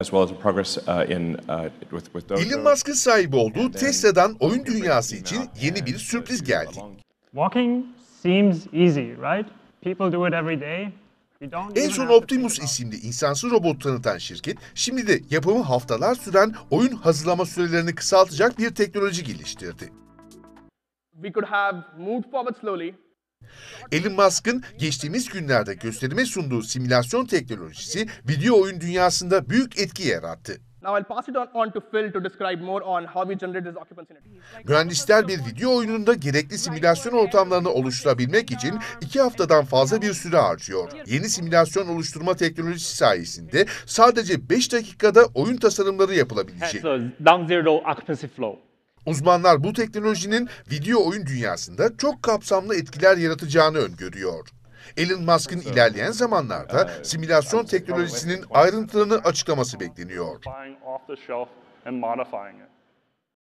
Uh, uh, Elon Musk'ın sahip olduğu Tesla'dan oyun dünyası için yeni bir sürpriz geldi. Walking seems easy, right? People do it every day. En son Optimus isimli insansız robot tanıtan şirket, şimdi de yapımı haftalar süren oyun hazırlama sürelerini kısaltacak bir teknoloji geliştirdi. We could have moved forward slowly Elon Musk'ın geçtiğimiz günlerde gösterime sunduğu simülasyon teknolojisi video oyun dünyasında büyük etki yarattı. Mühendisler bir video oyununda gerekli simülasyon ortamlarını oluşturabilmek için iki haftadan fazla bir süre harcıyor. Yeni simülasyon oluşturma teknolojisi sayesinde sadece 5 dakikada oyun tasarımları yapılabilecek. Uzmanlar bu teknolojinin video oyun dünyasında çok kapsamlı etkiler yaratacağını öngörüyor. Elon Musk'ın ilerleyen zamanlarda simülasyon teknolojisinin ayrıntılarını açıklaması bekleniyor.